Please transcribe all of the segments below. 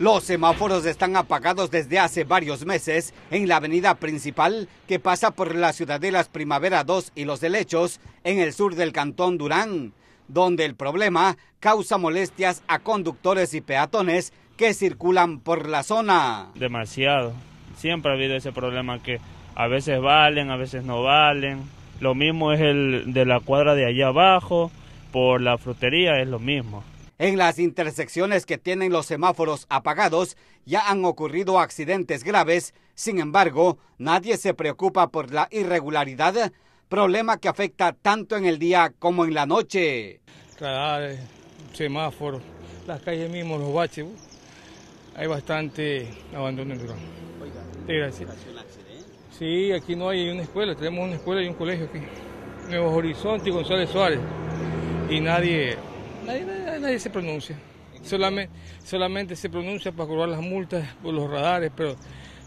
Los semáforos están apagados desde hace varios meses en la avenida principal que pasa por las ciudadelas Primavera 2 y Los Delechos, en el sur del cantón Durán, donde el problema causa molestias a conductores y peatones que circulan por la zona. Demasiado. Siempre ha habido ese problema que a veces valen, a veces no valen. Lo mismo es el de la cuadra de allá abajo, por la frutería es lo mismo. En las intersecciones que tienen los semáforos apagados ya han ocurrido accidentes graves, sin embargo, nadie se preocupa por la irregularidad, problema que afecta tanto en el día como en la noche. Semáforo, las calles mismas, los baches, hay bastante abandono el Gracias. Sí, aquí no hay una escuela, tenemos una escuela y un colegio aquí. Nuevo Horizonte y González Suárez. Y nadie Nadie, se pronuncia. Solamente, solamente se pronuncia para cobrar las multas por los radares, pero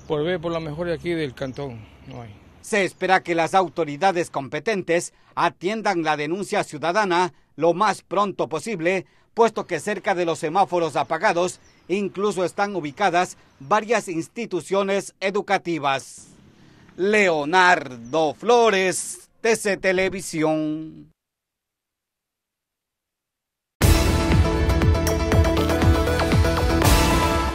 por ver por la mejor aquí del cantón no hay. Se espera que las autoridades competentes atiendan la denuncia ciudadana lo más pronto posible, puesto que cerca de los semáforos apagados incluso están ubicadas varias instituciones educativas. Leonardo Flores, TC Televisión.